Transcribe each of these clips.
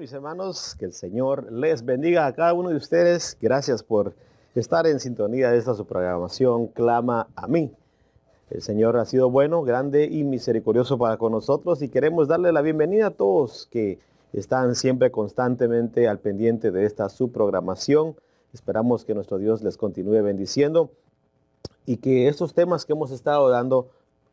mis hermanos, que el Señor les bendiga a cada uno de ustedes. Gracias por estar en sintonía de esta su programación Clama a mí. El Señor ha sido bueno, grande y misericordioso para con nosotros y queremos darle la bienvenida a todos que están siempre constantemente al pendiente de esta su programación. Esperamos que nuestro Dios les continúe bendiciendo y que estos temas que hemos estado dando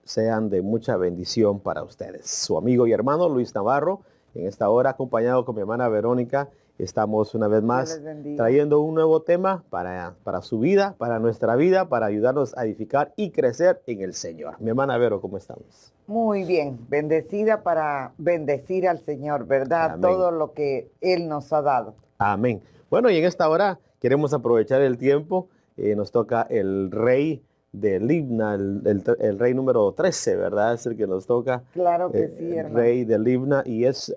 sean de mucha bendición para ustedes. Su amigo y hermano Luis Navarro en esta hora, acompañado con mi hermana Verónica. Estamos una vez más trayendo un nuevo tema para, para su vida, para nuestra vida, para ayudarnos a edificar y crecer en el Señor. Mi hermana Vero, ¿cómo estamos? Muy bien, bendecida para bendecir al Señor, ¿verdad? Todo lo que Él nos ha dado. Amén. Bueno, y en esta hora queremos aprovechar el tiempo. Eh, nos toca el Rey de Libna, el, rey número 13, ¿verdad? Es el que nos toca. Claro que eh, Rey de Libna, y es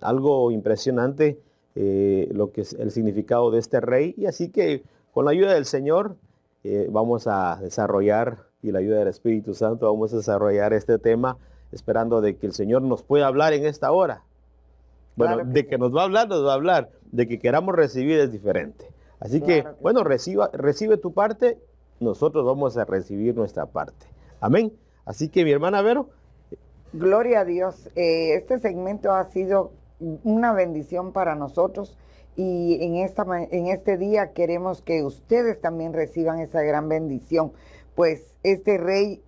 algo impresionante eh, lo que es el significado de este rey. Y así que con la ayuda del Señor eh, vamos a desarrollar, y la ayuda del Espíritu Santo, vamos a desarrollar este tema, esperando de que el Señor nos pueda hablar en esta hora. Bueno, de que nos va a hablar, nos va a hablar. De que queramos recibir es diferente. Así que, bueno, reciba, recibe tu parte nosotros vamos a recibir nuestra parte. Amén. Así que mi hermana Vero. Gloria a Dios. Eh, este segmento ha sido una bendición para nosotros y en, en este día queremos que ustedes también reciban esa gran bendición, pues este rey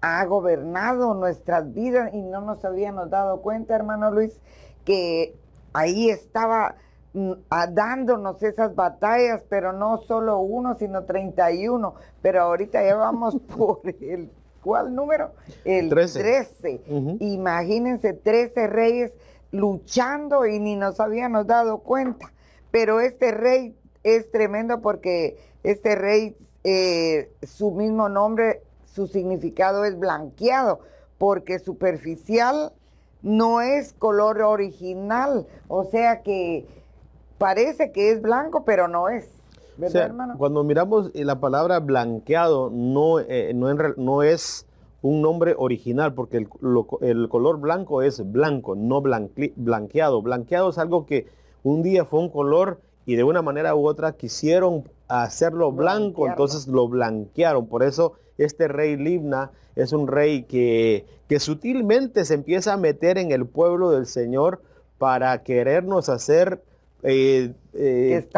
ha gobernado nuestras vidas y no nos habíamos dado cuenta, hermano Luis, que ahí estaba Mm, dándonos esas batallas, pero no solo uno, sino 31. Pero ahorita ya vamos por el, ¿cuál número? El 13. Imagínense, 13 reyes luchando y ni nos habíamos dado cuenta. Pero este rey es tremendo porque este rey, eh, su mismo nombre, su significado es blanqueado, porque superficial no es color original. O sea que parece que es blanco, pero no es. Cuando miramos eh, la palabra blanqueado, no, eh, no, es un nombre original, porque el, color blanco es blanco, no blanqueado. Blanqueado es algo que un día fue un color y de una manera u otra quisieron hacerlo blanco, entonces lo blanquearon. Por eso este rey Libna es un rey que, que sutilmente se empieza a meter en el pueblo del Señor para querernos hacer eh, eh,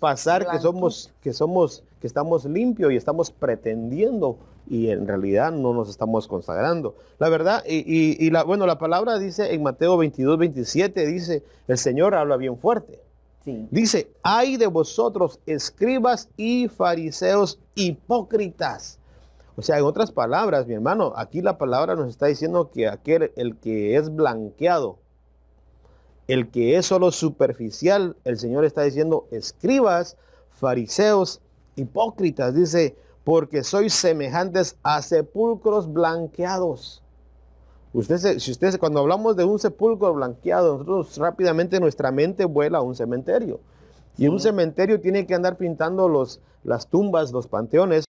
pasar que somos, que somos, que estamos limpios y estamos pretendiendo y en realidad no nos estamos consagrando. La verdad, y, la, bueno, la palabra dice en Mateo 22, 27, dice, el Señor habla bien fuerte. Dice, hay de vosotros escribas y fariseos hipócritas. O sea, en otras palabras, mi hermano, aquí la palabra nos está diciendo que aquel, el que es blanqueado, el que es solo superficial, el Señor está diciendo, escribas, fariseos, hipócritas, dice, porque sois semejantes a sepulcros blanqueados. Usted si ustedes, cuando hablamos de un sepulcro blanqueado, nosotros rápidamente nuestra mente vuela a un cementerio. Y un cementerio tiene que andar pintando los, las tumbas, los panteones.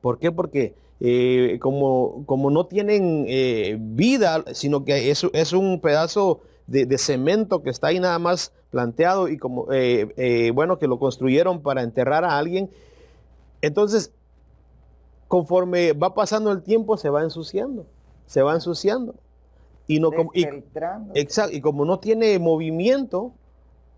¿Por qué? Porque eh, como, como no tienen eh, vida, sino que eso es un pedazo de, cemento que está ahí nada más planteado y como, eh, eh, bueno, que lo construyeron para enterrar a alguien. Entonces, conforme va pasando el tiempo, se va ensuciando, se va ensuciando. Y, no, y como no tiene movimiento,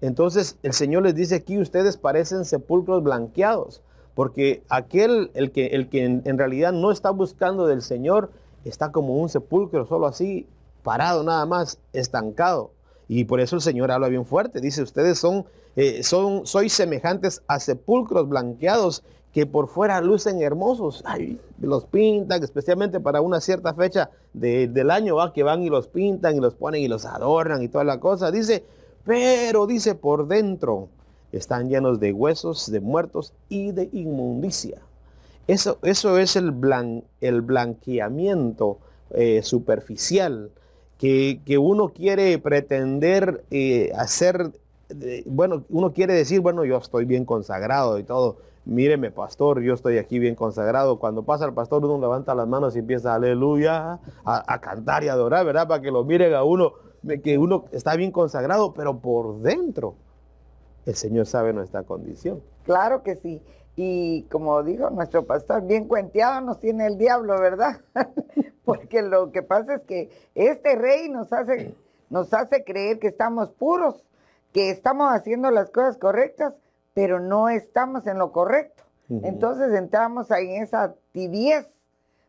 entonces el Señor les dice aquí, ustedes parecen sepulcros blanqueados, porque aquel, el que, el que en, en realidad no está buscando del Señor, está como un sepulcro, solo así, parado nada más, estancado. Y por eso el Señor habla bien fuerte. Dice, ustedes son, eh, son, sois semejantes a sepulcros blanqueados que por fuera lucen hermosos. Ay, los pintan, especialmente para una cierta fecha del año, va, que van y los pintan y los ponen y los adornan y toda la cosa. Dice, pero dice, por dentro están llenos de huesos, de muertos y de inmundicia. Eso, eso es el, el blanqueamiento eh, superficial que, uno quiere pretender eh, hacer, eh, bueno, uno quiere decir, bueno, yo estoy bien consagrado y todo, míreme pastor, yo estoy aquí bien consagrado. Cuando pasa el pastor, uno levanta las manos y empieza aleluya, a, a cantar y a adorar, ¿verdad? Para que lo miren a uno, que uno está bien consagrado, pero por dentro el Señor sabe nuestra condición. Claro que sí. Y como dijo nuestro pastor, bien cuenteado nos tiene el diablo, ¿verdad? Porque lo que pasa es que este rey nos hace, nos hace creer que estamos puros, que estamos haciendo las cosas correctas, pero no estamos en lo correcto. Entonces entramos ahí en esa tibiez,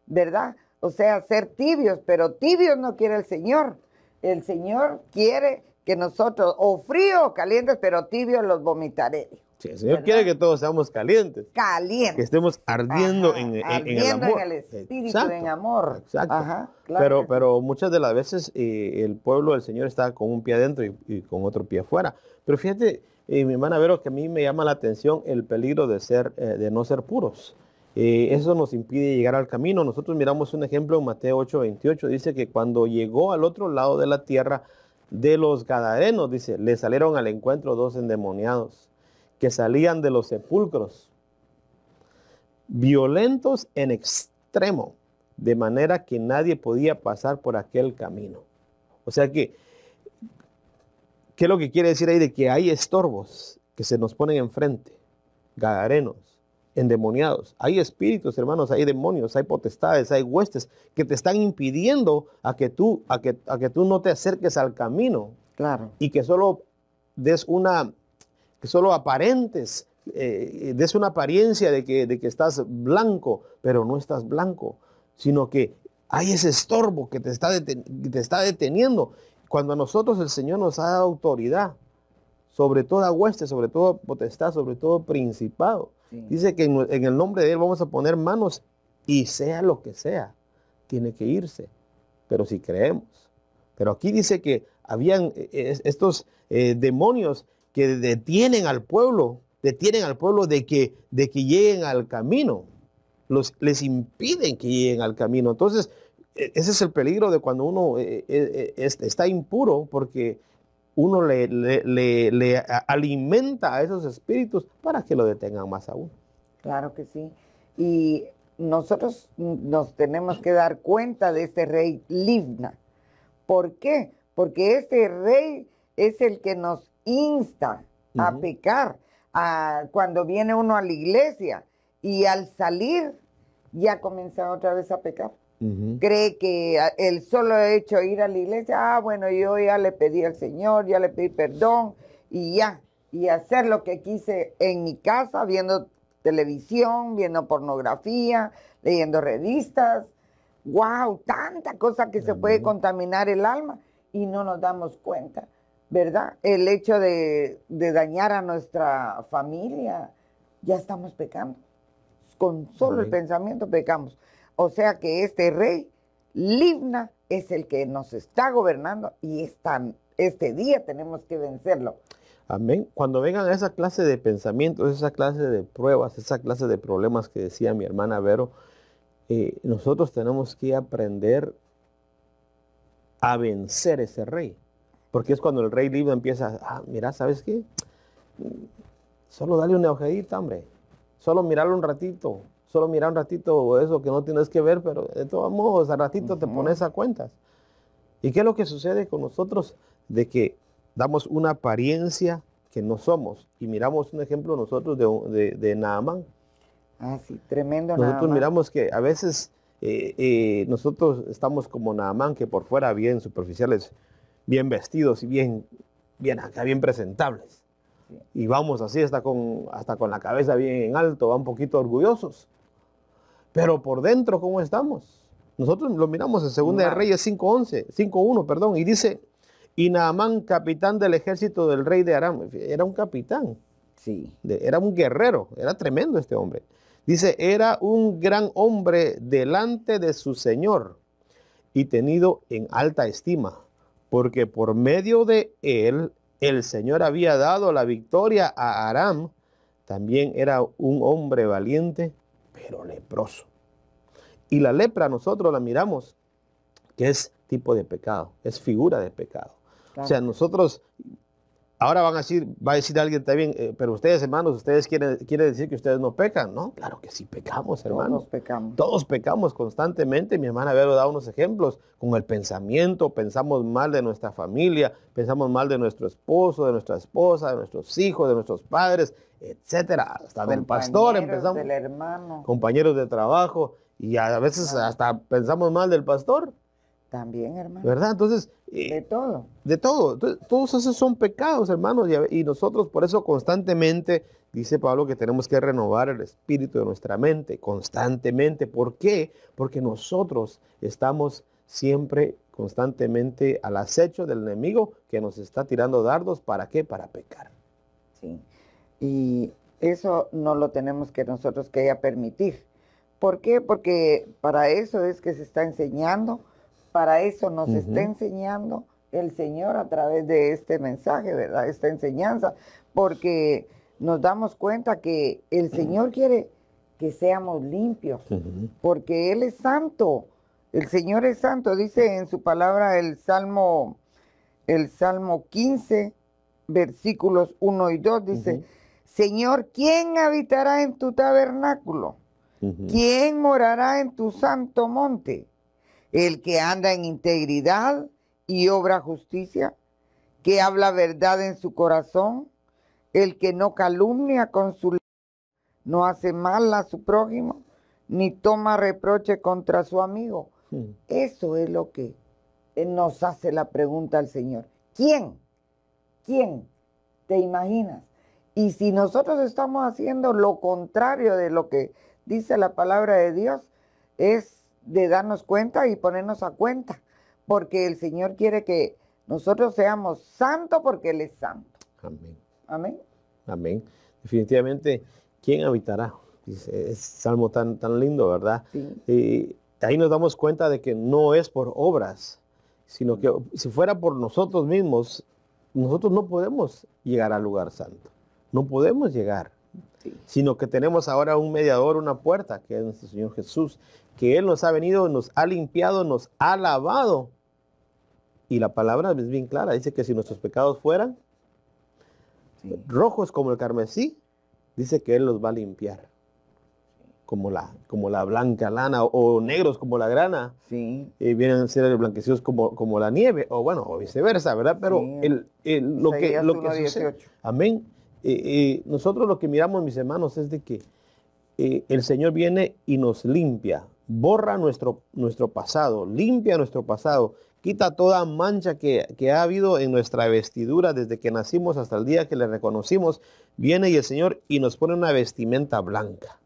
¿verdad? O sea, ser tibios, pero tibios no quiere el Señor. El Señor quiere que nosotros, o frío o calientes, pero tibios los vomitaré el Señor quiere que todos seamos calientes. Calientes. Que estemos ardiendo, en, en, el amor. en el espíritu, en amor. Exacto. pero, muchas de las veces eh, el pueblo del Señor está con un pie adentro y, con otro pie afuera. Pero fíjate, eh, mi hermana Vero, que a mí me llama la atención el peligro de, ser, eh, de no ser puros. eso nos impide llegar al camino. Nosotros miramos un ejemplo en Mateo 8, Dice que cuando llegó al otro lado de la tierra de los Gadarenos, dice, le salieron al encuentro dos endemoniados que salían de los sepulcros, violentos en extremo, de manera que nadie podía pasar por aquel camino. O sea que, ¿qué es lo que quiere decir ahí? De que hay estorbos que se nos ponen enfrente, gadarenos, endemoniados. Hay espíritus, hermanos, hay demonios, hay potestades, hay huestes que te están impidiendo a que tú, a que, a que tú no te acerques al camino. Claro. Y que solo des una que solo aparentes, eh, des una apariencia de que, estás blanco, pero no estás blanco, sino que hay ese estorbo que te está, te está deteniendo. Cuando a nosotros el Señor nos ha dado autoridad sobre toda hueste, sobre toda potestad, sobre todo principado. Dice que en, el nombre de Él vamos a poner manos y sea lo que sea, tiene que irse. Pero si creemos. Pero aquí dice que habían eh, estos eh, demonios que detienen al pueblo, detienen al pueblo de que, de que lleguen al camino. Los, les impiden que lleguen al camino. Entonces, e, ese es el peligro de cuando uno e, e, está impuro, porque uno le, alimenta a esos espíritus para que lo detengan más aún. Claro que sí. Y nosotros nos tenemos que dar cuenta de este rey Livna. ¿Por qué? Porque este rey es el que nos insta a pecar, a, cuando viene uno a la iglesia y al salir ya comienza otra vez a pecar. Cree que ah, el solo hecho de ir a la iglesia, ah, bueno, yo ya le pedí al Señor, ya le pedí perdón y ya, y hacer lo que quise en mi casa, viendo televisión, viendo pornografía, leyendo revistas. ¡Wow! Tanta cosa que se puede contaminar el alma y no nos damos cuenta. ¿verdad? El hecho de, dañar a nuestra familia, ya estamos pecando. Con solo el pensamiento pecamos. O sea que este rey, Libna, es el que nos está gobernando y este día tenemos que vencerlo. Amén. Cuando vengan esa clase de pensamientos, esa clase de pruebas, esa clase de problemas que decía mi hermana Vero, eh, nosotros tenemos que aprender a vencer ese rey porque es cuando el rey Libre empieza, ah, mira, ¿sabes qué? Solo dale una ojadita, hombre. Solo mirarlo un ratito. Solo mirar un ratito eso que no tienes que ver, pero de todos modos, a ratito te pones a cuentas. ¿Y qué es lo que sucede con nosotros? De que damos una apariencia que no somos. Y miramos un ejemplo nosotros de, de, Ah, sí, tremendo. Nosotros miramos que a veces eh, eh, nosotros estamos como Naamán, que por fuera bien superficiales, bien vestidos y bien, bien acá, bien presentables. Y vamos así hasta con, hasta con la cabeza bien en alto, va un poquito orgullosos. Pero por dentro, ¿cómo estamos? Nosotros lo miramos en Segunda de Reyes 5.11, 5.1, perdón, y dice, y Naamán, capitán del ejército del rey de Aram, era un capitán, sí. era un guerrero, era tremendo este hombre. Dice, era un gran hombre delante de su señor y tenido en alta estima porque por medio de él el Señor había dado la victoria a Aram. También era un hombre valiente, pero leproso. Y la lepra nosotros la miramos, que es tipo de pecado, es figura de pecado. O sea, nosotros Ahora van a decir, va a decir alguien también, eh, pero ustedes, hermanos, ustedes quieren, decir que ustedes no pecan, ¿no? Claro que sí pecamos, hermanos. Todos pecamos. Todos pecamos constantemente. Mi hermana Vero dado unos ejemplos con el pensamiento. Pensamos mal de nuestra familia, pensamos mal de nuestro esposo, de nuestra esposa, de nuestros hijos, de nuestros padres, etcétera. Hasta del pastor empezamos. Del hermano. Compañeros de trabajo. Y a veces hasta pensamos mal del pastor. También, hermano. ¿Verdad? Entonces, eh, de todo. De todo. Todos esos son pecados, hermanos. Y nosotros por eso constantemente, dice Pablo, que tenemos que renovar el espíritu de nuestra mente, constantemente. ¿Por qué? Porque nosotros estamos siempre, constantemente al acecho del enemigo que nos está tirando dardos. ¿Para qué? Para pecar. Sí. Y eso no lo tenemos que nosotros que haya permitir. ¿Por qué? Porque para eso es que se está enseñando para eso nos está enseñando el Señor a través de este mensaje, ¿verdad? Esta enseñanza, porque nos damos cuenta que el Señor quiere que seamos limpios, porque Él es santo. El Señor es santo, dice en su palabra el Salmo, el Salmo 15, versículos 1 y 2, dice, Señor, ¿quién habitará en tu tabernáculo? ¿Quién morará en tu santo monte? el que anda en integridad y obra justicia, que habla verdad en su corazón, el que no calumnia con su no hace mal a su prójimo, ni toma reproche contra su amigo. Hmm. Eso es lo que eh, nos hace la pregunta al Señor. ¿Quién? ¿Quién? ¿Te imaginas? Y si nosotros estamos haciendo lo contrario de lo que dice la palabra de Dios, es de darnos cuenta y ponernos a cuenta, porque el Señor quiere que nosotros seamos santos porque Él es santo. Amén. Amén. Amén. Definitivamente, ¿quién habitará? Es salmo tan, tan lindo, ¿verdad? Y ahí nos damos cuenta de que no es por obras, sino que si fuera por nosotros mismos, nosotros no podemos llegar al lugar santo. No podemos llegar. Sino que tenemos ahora un mediador, una puerta, que es nuestro Señor Jesús, que Él nos ha venido, nos ha limpiado, nos ha lavado. Y la palabra es bien clara, dice que si nuestros pecados fueran rojos como el carmesí, dice que Él los va a limpiar. Como la, como la blanca lana o, negros como la grana. vienen a ser blanquecidos como, como la nieve o bueno, o viceversa, ¿verdad? Pero lo que, lo amén. Eh, eh, nosotros lo que miramos, mis hermanos, es de que eh, el Señor viene y nos limpia borra nuestro, nuestro pasado, limpia nuestro pasado, quita toda mancha que, que, ha habido en nuestra vestidura desde que nacimos hasta el día que le reconocimos. Viene y el Señor y nos pone una vestimenta blanca.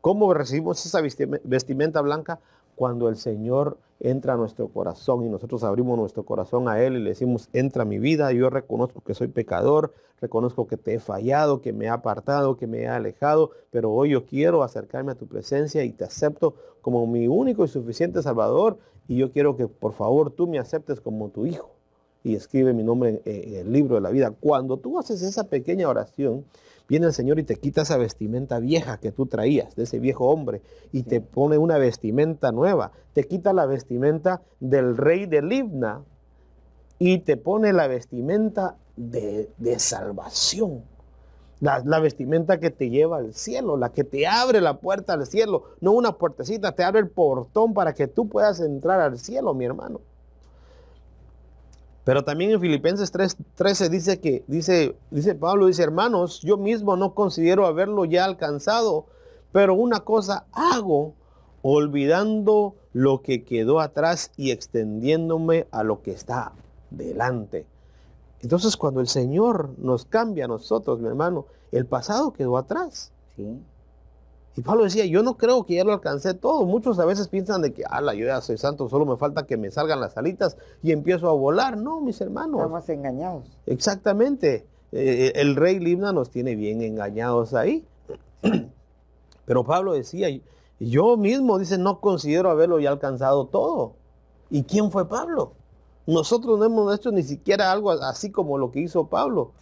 ¿Cómo recibimos esa vestimenta blanca? cuando el Señor entra a nuestro corazón y nosotros abrimos nuestro corazón a Él y le decimos, entra a mi vida, yo reconozco que soy pecador, reconozco que te he fallado, que me he apartado, que me he alejado, pero hoy yo quiero acercarme a tu presencia y te acepto como mi único y suficiente Salvador y yo quiero que por favor tú me aceptes como tu hijo y escribe mi nombre en, en el libro de la vida. Cuando tú haces esa pequeña oración, Viene el Señor y te quita esa vestimenta vieja que tú traías, de ese viejo hombre, y te pone una vestimenta nueva. Te quita la vestimenta del rey de Libna y te pone la vestimenta de, salvación. La, la, vestimenta que te lleva al cielo, la que te abre la puerta al cielo, no una puertecita, te abre el portón para que tú puedas entrar al cielo, mi hermano. Pero también en Filipenses 3:13 dice que dice dice Pablo dice, "Hermanos, yo mismo no considero haberlo ya alcanzado, pero una cosa hago, olvidando lo que quedó atrás y extendiéndome a lo que está delante." Entonces, cuando el Señor nos cambia a nosotros, mi hermano, el pasado quedó atrás. Sí. Y Pablo decía, yo no creo que ya lo alcancé todo. Muchos a veces piensan de que, ala, yo ya soy santo, solo me falta que me salgan las alitas y empiezo a volar. No, mis hermanos. Estamos engañados. Exactamente. Eh, eh, el rey Libna nos tiene bien engañados ahí. Pero Pablo decía, yo mismo, dice, no considero haberlo ya alcanzado todo. ¿Y quién fue Pablo? Nosotros no hemos hecho ni siquiera algo así como lo que hizo Pablo.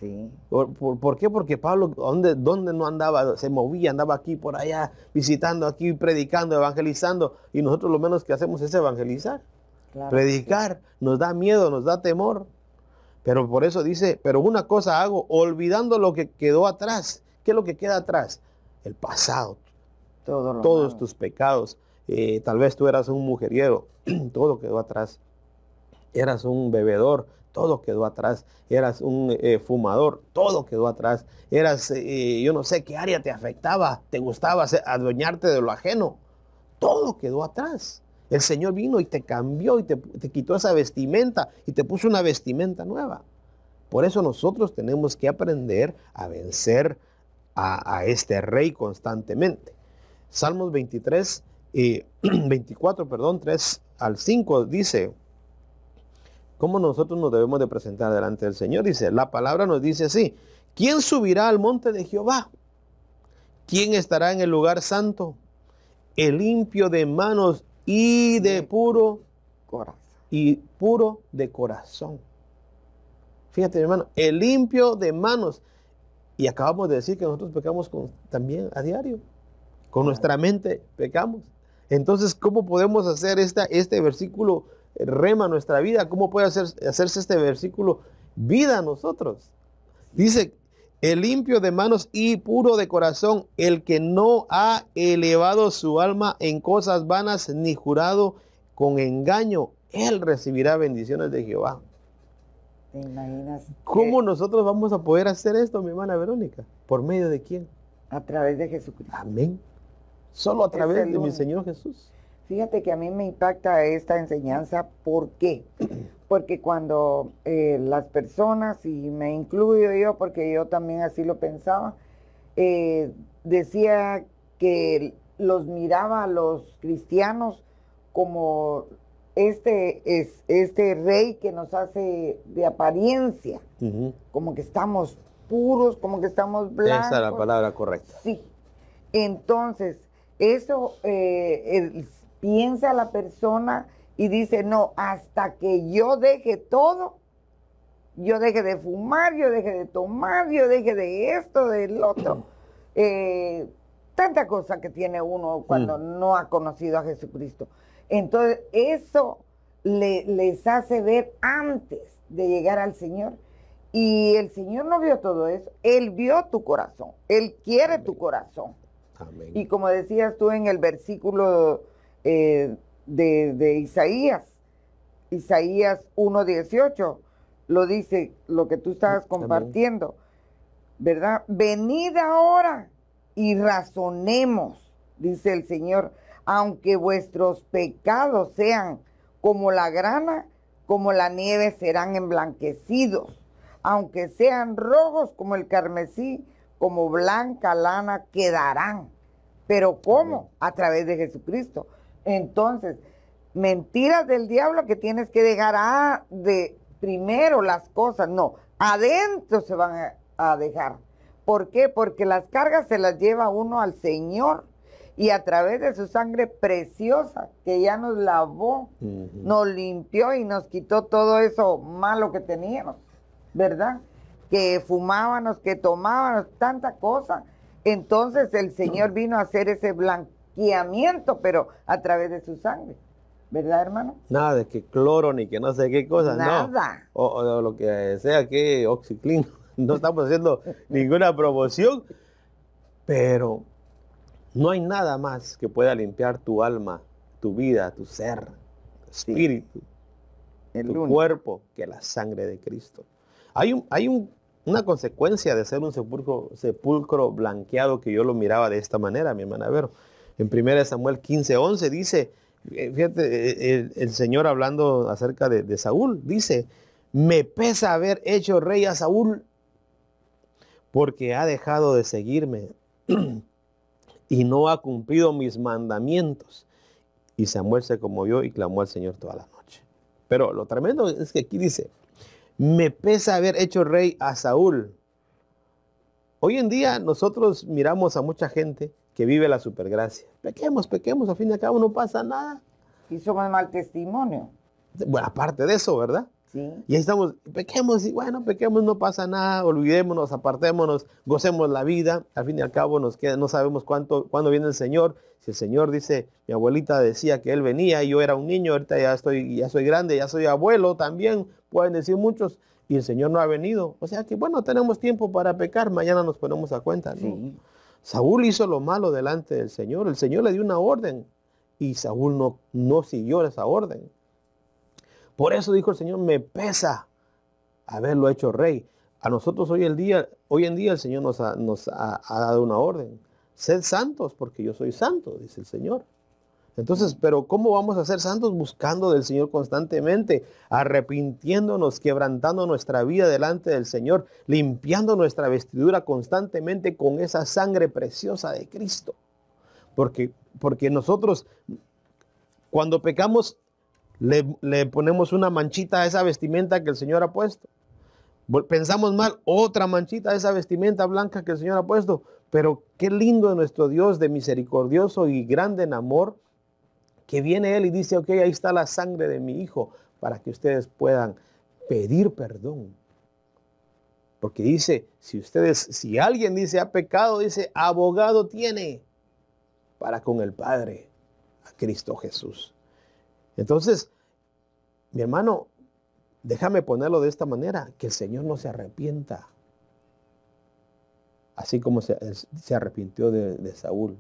¿Por, qué? Porque Pablo, ¿dónde, no andaba? Se movía, andaba aquí, por allá, visitando aquí, predicando, evangelizando. Y nosotros lo menos que hacemos es evangelizar. predicar. Nos da miedo, nos da temor. Pero por eso dice, pero una cosa hago, olvidando lo que quedó atrás. ¿Qué es lo que queda atrás? El pasado. todos tus pecados. Eh, tal vez tú eras un mujeriego. Todo quedó atrás eras un bebedor, todo quedó atrás, eras un eh, fumador, todo quedó atrás, eras, eh, yo no sé qué área te afectaba, te gustaba adueñarte de lo ajeno, todo quedó atrás. El Señor vino y te cambió y te, quitó esa vestimenta y te puso una vestimenta nueva. Por eso nosotros tenemos que aprender a vencer a, este rey constantemente. Salmos 23, 24, eh, perdón, 3 al 5 dice, cómo nosotros nos debemos de presentar delante del Señor. Dice, la palabra nos dice así, ¿quién subirá al monte de Jehová? ¿Quién estará en el lugar santo? El limpio de manos y de puro corazón. Y puro de corazón. Fíjate, hermano, el limpio de manos. Y acabamos de decir que nosotros pecamos también a diario. Con nuestra mente pecamos. Entonces, ¿cómo podemos hacer este versículo rema nuestra vida, ¿cómo puede hacerse este versículo vida a nosotros? Dice, el limpio de manos y puro de corazón, el que no ha elevado su alma en cosas vanas ni jurado con engaño, él recibirá bendiciones de Jehová. ¿Te imaginas? ¿Cómo nosotros vamos a poder hacer esto, mi hermana Verónica? ¿Por medio de quién? A través de Jesucristo. Amén. Solo a través de mi Señor Jesús. Fíjate que a mí me impacta esta enseñanza, ¿por qué? Porque cuando eh, las personas, y me incluyo yo porque yo también así lo pensaba, eh, decía que los miraba a los cristianos como este es este rey que nos hace de apariencia, como que estamos puros, como que estamos blancos. Esa es la palabra correcta. Sí. Entonces, eso eh, piensa la persona y dice, no, hasta que yo deje todo, yo deje de fumar, yo deje de tomar, yo deje de esto, del otro. Eh, tanta cosa que tiene uno cuando mm. no ha conocido a Jesucristo. Entonces, eso les hace ver antes de llegar al Señor. Y el Señor no vio todo eso. Él vio tu corazón. Él quiere tu corazón. Y como decías tú en el versículo eh, de, de, Isaías, Isaías 1.18, lo dice lo que tú estabas compartiendo, ¿verdad? Venid ahora y razonemos, dice el Señor, aunque vuestros pecados sean como la grana, como la nieve serán emblanquecidos, aunque sean rojos como el carmesí, como blanca lana quedarán. Pero ¿cómo? A través de Jesucristo. Entonces, mentiras del diablo que tienes que dejar ah, de primero las cosas, no, adentro se van a, dejar. ¿Por qué? Porque las cargas se las lleva uno al Señor y a través de su sangre preciosa que ya nos lavó, nos limpió y nos quitó todo eso malo que teníamos, ¿verdad? Que fumábamos, que tomábamos, tanta cosa. Entonces el Señor vino a hacer ese blanco pero a través de su sangre. ¿Verdad, hermano? Nada de que cloro ni que no sé qué cosa Nada. O, lo que sea que Oxiclin. No estamos haciendo ninguna promoción, pero no hay nada más que pueda limpiar tu alma, tu vida, tu ser, espíritu, El tu cuerpo, que la sangre de Cristo. Hay, un, hay una consecuencia de ser un sepulcro, sepulcro blanqueado que yo lo miraba de esta manera, mi hermana Vero. En 1 Samuel 15, 11 dice, eh, fíjate, eh, el, Señor hablando acerca de, de, Saúl, dice, me pesa haber hecho rey a Saúl porque ha dejado de seguirme y no ha cumplido mis mandamientos. Y Samuel se conmovió y clamó al Señor toda la noche. Pero lo tremendo es que aquí dice, me pesa haber hecho rey a Saúl. Hoy en día nosotros miramos a mucha gente que vive la supergracia. Pequemos, pequemos, al fin y al cabo no pasa nada. Y somos mal testimonio. Bueno, aparte de eso, ¿verdad? Sí. Y ahí estamos, pequemos y bueno, pequemos, no pasa nada, olvidémonos, apartémonos, gocemos la vida. Al fin y al cabo nos queda, no sabemos cuánto, cuándo viene el Señor. Si el Señor dice, mi abuelita decía que Él venía y yo era un niño, ahorita ya, estoy, ya soy grande, ya soy abuelo también, pueden decir muchos, y el Señor no ha venido. O sea que bueno, tenemos tiempo para pecar, mañana nos ponemos a cuenta. Sí. Saúl hizo lo malo delante del Señor. El Señor le dio una orden y Saúl no, no siguió esa orden. Por eso dijo el Señor, me pesa haberlo hecho rey. A nosotros hoy, día, hoy en día el Señor nos, ha dado una orden. Sed santos porque yo soy santo, dice el Señor. Entonces, pero ¿cómo vamos a ser santos buscando del Señor constantemente, arrepintiéndonos, quebrantando nuestra vida delante del Señor, limpiando nuestra vestidura constantemente con esa sangre preciosa de Cristo? Porque, porque nosotros cuando pecamos le, le ponemos una manchita a esa vestimenta que el Señor ha puesto. Pensamos mal, otra manchita a esa vestimenta blanca que el Señor ha puesto. Pero qué lindo es nuestro Dios de misericordioso y grande en amor que viene Él y dice, ok, ahí está la sangre de mi hijo para que ustedes puedan pedir perdón. Porque dice, si ustedes, si alguien dice ha pecado, dice, abogado tiene para con el Padre, a Cristo Jesús. Entonces, mi hermano, déjame ponerlo de esta manera, que el Señor no se arrepienta, así como se, arrepintió de Saúl,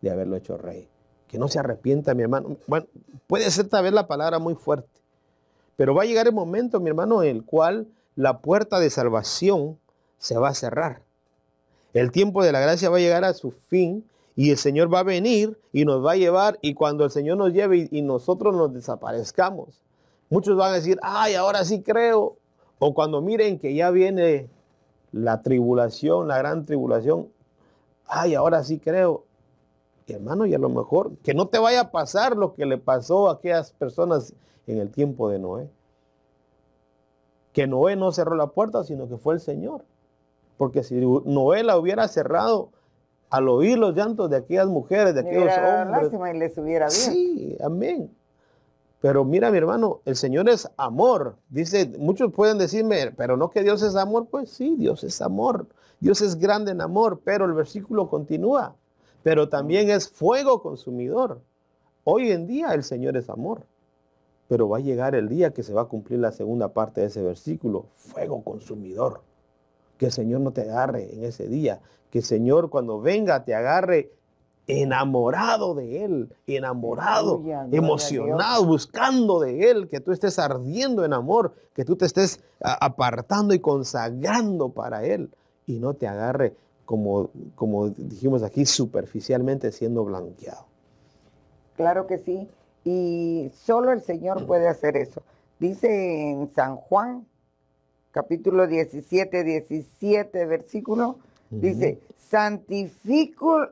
de haberlo hecho rey que no se arrepienta, mi hermano. Bueno, puede ser tal vez la palabra muy fuerte, pero va a llegar el momento, mi hermano, en el cual la puerta de salvación se va a cerrar. El tiempo de la gracia va a llegar a su fin y el Señor va a venir y nos va a llevar y cuando el Señor nos lleve y, nosotros nos desaparezcamos, muchos van a decir, ay, ahora sí creo. O cuando miren que ya viene la tribulación, la gran tribulación, ay, ahora sí creo hermano, y a lo mejor que no te vaya a pasar lo que le pasó a aquellas personas en el tiempo de Noé. Que Noé no cerró la puerta, sino que fue el Señor. Porque si Noé la hubiera cerrado al oír los llantos de aquellas mujeres, de aquellos hombres. y hubiera bien. Sí, amén. Pero mira, mi hermano, el Señor es amor. Dice, muchos pueden decirme, pero no que Dios es amor. Pues sí, Dios es amor. Dios es grande en amor, pero el versículo continúa pero también es fuego consumidor. Hoy en día el Señor es amor, pero va a llegar el día que se va a cumplir la segunda parte de ese versículo, fuego consumidor. Que el Señor no te agarre en ese día, que el Señor cuando venga te agarre enamorado de Él, enamorado, emocionado, buscando de Él, que tú estés ardiendo en amor, que tú te estés apartando y consagrando para Él y no te agarre como, como dijimos aquí, superficialmente siendo blanqueado. Claro que sí, y solo el Señor puede hacer eso. Dice en San Juan, capítulo 17, 17, versículo, dice, santifico,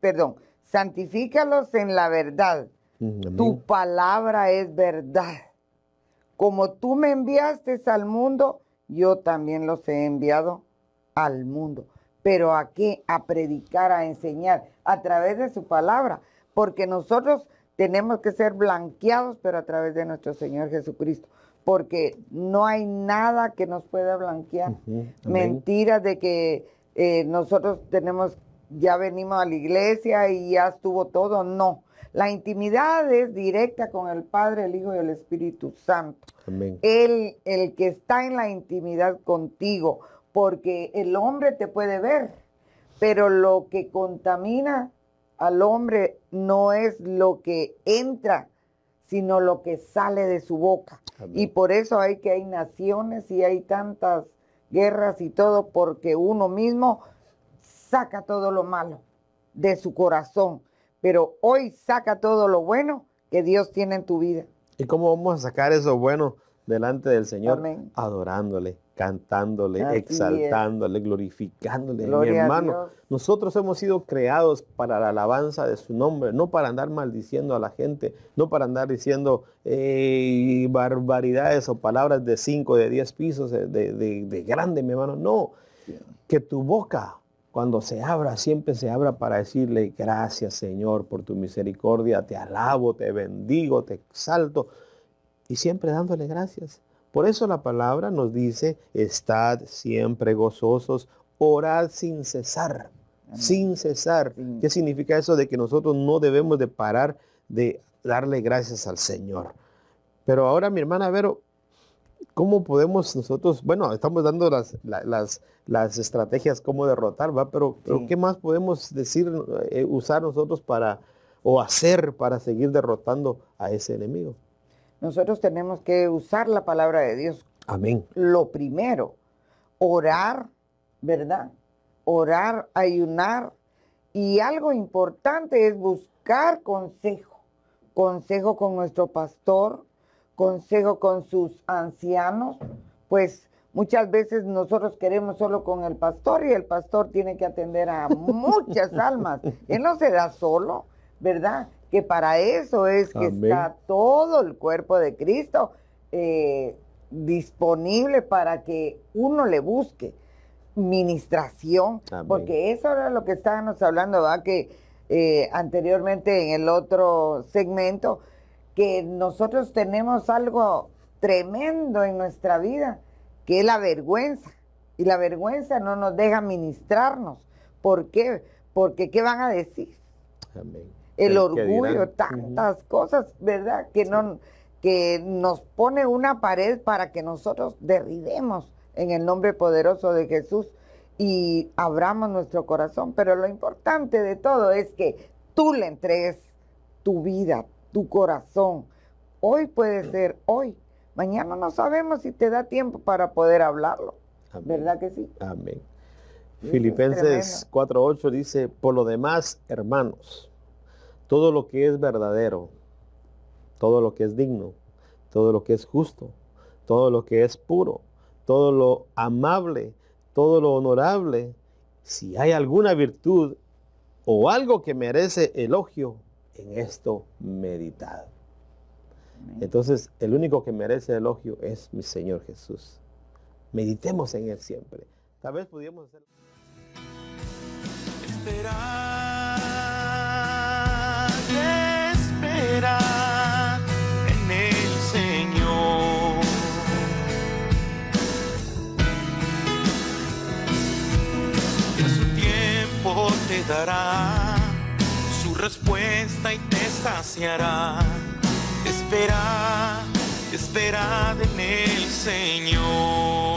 perdón, santifícalos en la verdad. Mm, tu palabra es verdad. Como tú me enviaste al mundo, yo también los he enviado al mundo pero ¿a qué? A predicar, a enseñar, a través de su palabra, porque nosotros tenemos que ser blanqueados, pero a través de nuestro Señor Jesucristo, porque no hay nada que nos pueda blanquear. Mentiras de que eh, nosotros tenemos, ya venimos a la iglesia y ya estuvo todo, no. La intimidad es directa con el Padre, el Hijo y el Espíritu Santo. Él, el que está en la intimidad contigo, porque el hombre te puede ver, pero lo que contamina al hombre no es lo que entra, sino lo que sale de su boca. Y por eso hay que hay naciones y hay tantas guerras y todo, porque uno mismo saca todo lo malo de su corazón, pero hoy saca todo lo bueno que Dios tiene en tu vida. ¿Y cómo vamos a sacar eso bueno delante del Señor? Adorándole cantándole, exaltándole, glorificándole. Mi hermano, nosotros hemos sido creados para la alabanza de su nombre, no para andar maldiciendo a la gente, no para andar diciendo barbaridades o palabras de cinco, de diez pisos, de, grande, mi hermano. No, que tu boca cuando se abra, siempre se abra para decirle gracias Señor por tu misericordia, te alabo, te bendigo, te exalto y siempre dándole gracias. Por eso la palabra nos dice, estad siempre gozosos, orad sin cesar, sin cesar. ¿Qué significa eso de que nosotros no debemos de parar de darle gracias al Señor? Pero ahora mi hermana Vero, ¿cómo podemos nosotros, bueno, estamos dando las, estrategias cómo derrotar, ¿va? Pero, ¿qué más podemos decir, eh, usar nosotros para, o hacer para seguir derrotando a ese enemigo? Nosotros tenemos que usar la palabra de Dios. Amén. Lo primero, orar, ¿verdad? Orar, ayunar. Y algo importante es buscar consejo. Consejo con nuestro pastor, consejo con sus ancianos. Pues muchas veces nosotros queremos solo con el pastor y el pastor tiene que atender a muchas almas. Él no se da solo, ¿verdad? que para eso es que está todo el cuerpo de Cristo eh, disponible para que uno le busque ministración, porque eso era lo que estábamos hablando, va que eh, anteriormente en el otro segmento, que nosotros tenemos algo tremendo en nuestra vida, que es la vergüenza. Y la vergüenza no nos deja ministrarnos. ¿Por Porque ¿qué van a decir? Amén el, orgullo, tantas cosas, ¿verdad? Que, no, que nos pone una pared para que nosotros derribemos en el nombre poderoso de Jesús y abramos nuestro corazón. Pero lo importante de todo es que tú le entregues tu vida, tu corazón. Hoy puede ser hoy. Mañana no sabemos si te da tiempo para poder hablarlo. ¿Verdad que sí? Amén. Filipenses 4.8 dice, por lo demás, hermanos, todo lo que es verdadero, todo lo que es digno, todo lo que es justo, todo lo que es puro, todo lo amable, todo lo honorable. Si hay alguna virtud o algo que merece elogio, en esto meditad. Entonces, el único que merece elogio es mi Señor Jesús. Meditemos en Él siempre. Tal vez pudiéramos hacer... Espera en el Señor. Y su tiempo te dará su respuesta y te saciará. Espera, espera en el Señor.